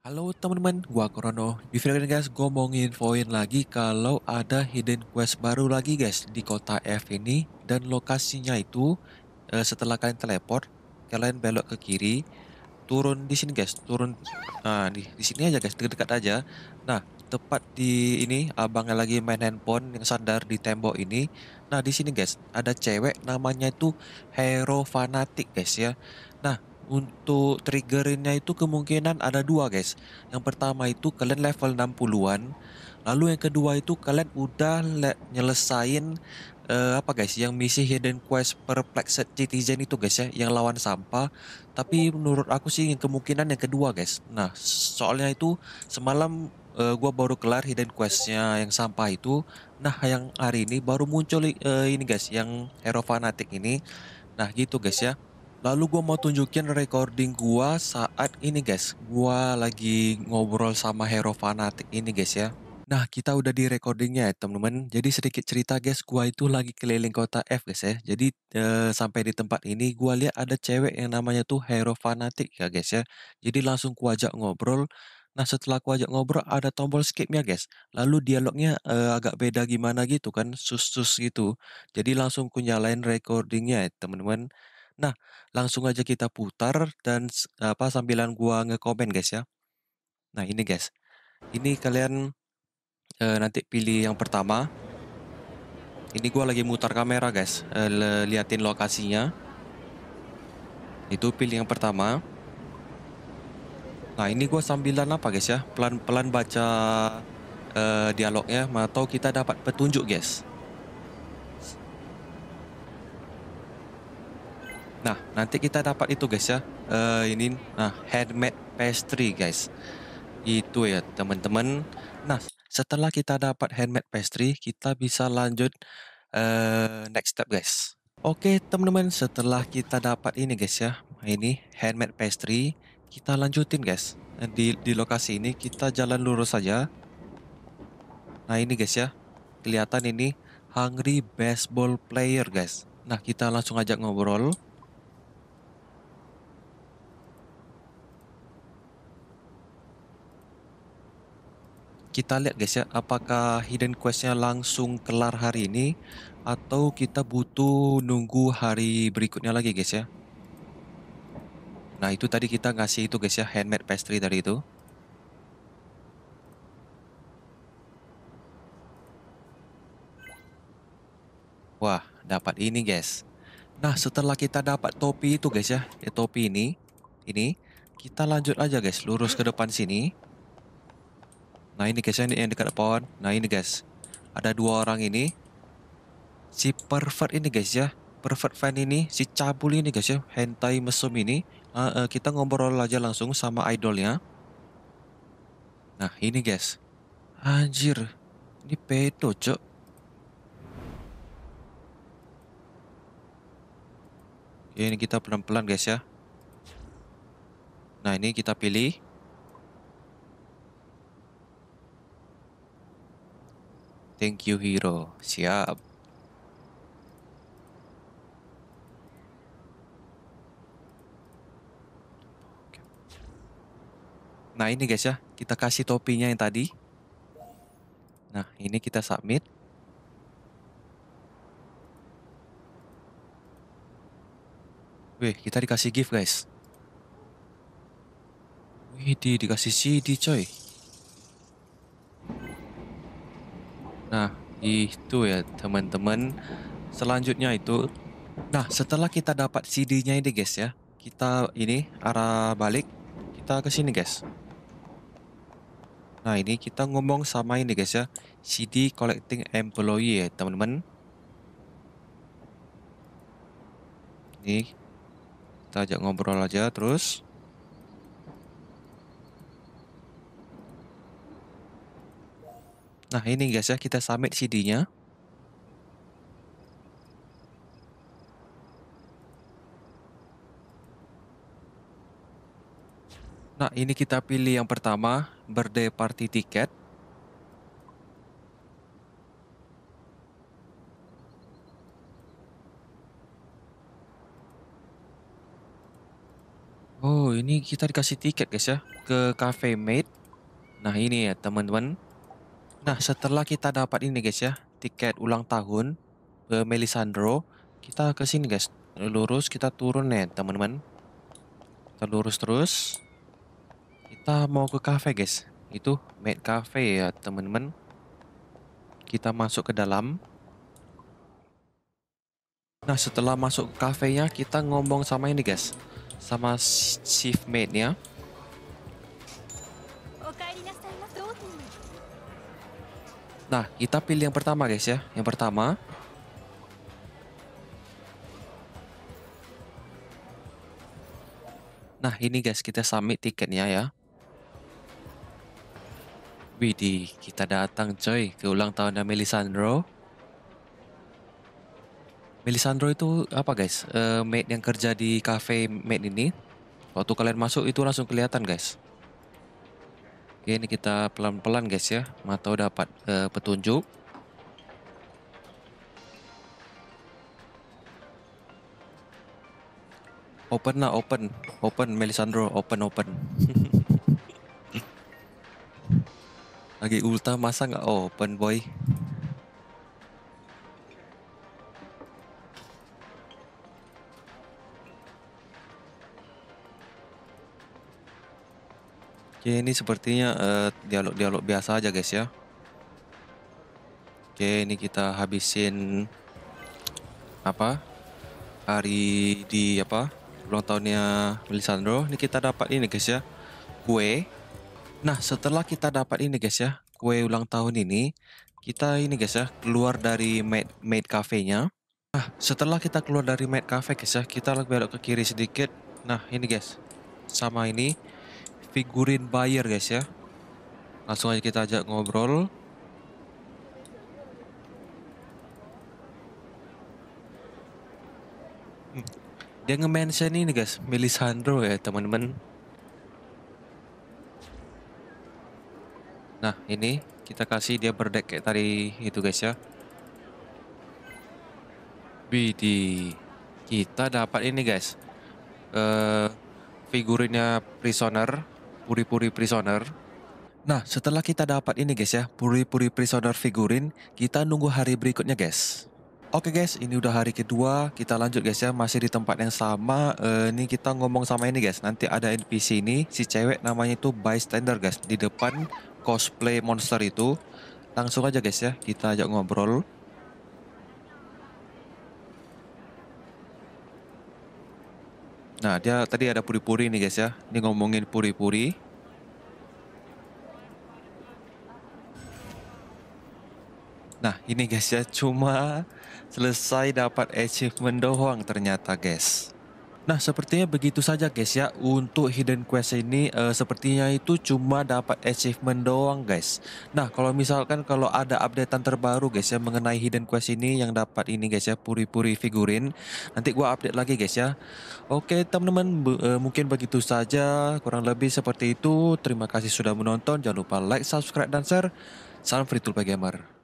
Halo teman-teman, gua Krono. Di video ini guys, gua mau nginfoin lagi kalau ada hidden quest baru lagi guys di kota F ini dan lokasinya itu eh, setelah kalian teleport, kalian belok ke kiri, turun di sini guys, turun nah di, di sini aja guys, dekat-dekat aja. Nah, tepat di ini abangnya lagi main handphone yang sadar di tembok ini. Nah, di sini guys, ada cewek namanya itu Hero Fanatic guys ya. Nah, untuk triggerinnya itu kemungkinan ada dua guys. Yang pertama itu kalian level 60-an. Lalu yang kedua itu kalian udah nyelesain uh, apa guys yang misi hidden quest perplexed citizen itu guys ya yang lawan sampah. Tapi menurut aku sih yang kemungkinan yang kedua guys. Nah soalnya itu semalam uh, eh, gue baru kelar hidden questnya yang sampah itu nah yang hari ini baru muncul uh, ini guys yang hero fanatik ini nah gitu guys ya Lalu gue mau tunjukin recording gue saat ini guys. Gue lagi ngobrol sama Hero Fanatik ini guys ya. Nah, kita udah di recordingnya ya temen teman Jadi sedikit cerita guys, Gue itu lagi keliling kota F guys ya. Jadi e, sampai di tempat ini gue lihat ada cewek yang namanya tuh Hero Fanatik ya guys ya. Jadi langsung gue ajak ngobrol. Nah, setelah gue ajak ngobrol ada tombol skipnya guys. Lalu dialognya e, agak beda gimana gitu kan, sus-sus gitu. Jadi langsung gue nyalain recordingnya ya temen teman Nah, langsung aja kita putar dan apa sambilan gua ngekomen guys ya. Nah, ini guys. Ini kalian e, nanti pilih yang pertama. Ini gua lagi mutar kamera guys. e, liatin lokasinya. Itu pilih yang pertama. Nah, ini gua sambilan apa guys ya? Pelan-pelan baca e, dialognya, atau kita dapat petunjuk guys. Nah, nanti kita dapat itu guys ya. Uh, ini nah handmade pastry guys. Itu ya teman-teman. Nah, setelah kita dapat handmade pastry, kita bisa lanjut uh, next step guys. Oke, okay, teman-teman, setelah kita dapat ini guys ya. Ini handmade pastry, kita lanjutin guys. Di di lokasi ini kita jalan lurus saja. Nah, ini guys ya. Kelihatan ini Hungry Baseball Player guys. Nah, kita langsung ajak ngobrol. kita lihat guys ya, apakah hidden questnya langsung kelar hari ini atau kita butuh nunggu hari berikutnya lagi guys ya. Nah itu tadi kita ngasih itu guys ya, handmade pastry dari itu. Wah, dapat ini guys. Nah setelah kita dapat topi itu guys ya, ya topi ini, ini kita lanjut aja guys, lurus ke depan sini. Nah ini guys ini yang dekat pohon. Nah ini guys. Ada dua orang ini. Si pervert ini guys ya. Pervert fan ini. Si cabul ini guys ya. Hentai mesum ini. Uh, uh, kita ngobrol aja langsung sama idolnya. Nah ini guys. Anjir. Ini pedo cok. ya ini kita pelan-pelan guys ya. Nah ini kita pilih. Thank you hero. Siap. Nah ini guys ya, kita kasih topinya yang tadi. Nah ini kita submit. Wih, kita dikasih gift guys. Wih, di, dikasih CD coy. Nah, itu ya teman-teman. Selanjutnya itu, nah setelah kita dapat CD-nya ini guys ya, kita ini arah balik, kita ke sini guys. Nah ini kita ngomong sama ini guys ya, CD collecting employee ya teman-teman. Ini kita ajak ngobrol aja terus. Nah ini guys ya, kita submit CD-nya. Nah ini kita pilih yang pertama, birthday party ticket. Oh, ini kita dikasih tiket guys ya ke Cafe Mate. Nah, ini ya teman-teman. Nah, setelah kita dapat ini guys ya, tiket ulang tahun ke Melisandro, kita ke sini guys. Lurus kita turun nih, teman-teman. Kita lurus terus. Kita mau ke cafe guys. Itu Mad Cafe ya, teman-teman. Kita masuk ke dalam. Nah, setelah masuk ke kafenya, kita ngomong sama ini guys. Sama shift mate-nya. Nah, kita pilih yang pertama guys ya. Yang pertama. Nah, ini guys kita submit tiketnya ya. Widi kita datang coy ke ulang tahunnya Melisandro. Melisandro itu apa guys? Uh, maid yang kerja di cafe mate ini. Waktu kalian masuk itu langsung kelihatan guys. Oke, ini kita pelan-pelan guys ya. Mata dapat eh, petunjuk. Open lah, open. Open, Melisandro. Open, open. Lagi ulta masa nggak open, boy? Oke, ini sepertinya eh, dialog-dialog uh, biasa aja guys ya. Oke, ini kita habisin apa? Hari di apa? Ulang tahunnya Melisandro. Ini kita dapat ini guys ya. Kue. Nah, setelah kita dapat ini guys ya, kue ulang tahun ini, kita ini guys ya, keluar dari maid, maid cafe-nya. Nah, setelah kita keluar dari maid cafe guys ya, kita belok ke kiri sedikit. Nah, ini guys. Sama ini figurin buyer guys ya. Langsung aja kita ajak ngobrol. Dia nge-mention ini guys, Melisandro ya teman-teman. Nah ini kita kasih dia berdek kayak tadi itu guys ya. BD Kita dapat ini guys. Uh, eh, figurinya prisoner puri-puri prisoner. Nah, setelah kita dapat ini guys ya, puri-puri prisoner figurin, kita nunggu hari berikutnya guys. Oke okay guys, ini udah hari kedua, kita lanjut guys ya, masih di tempat yang sama. Uh, ini kita ngomong sama ini guys, nanti ada NPC ini, si cewek namanya itu bystander guys, di depan cosplay monster itu. Langsung aja guys ya, kita ajak ngobrol. Nah, dia tadi ada puri-puri nih guys ya. Ini ngomongin puri-puri. Nah, ini guys ya, cuma selesai dapat achievement doang ternyata guys. Nah, sepertinya begitu saja guys ya. Untuk hidden quest ini uh, sepertinya itu cuma dapat achievement doang guys. Nah, kalau misalkan kalau ada updatean terbaru guys ya mengenai hidden quest ini yang dapat ini guys ya puri-puri figurin, nanti gua update lagi guys ya. Oke, teman-teman uh, mungkin begitu saja. Kurang lebih seperti itu. Terima kasih sudah menonton. Jangan lupa like, subscribe dan share. Salam Free Tool Gamer.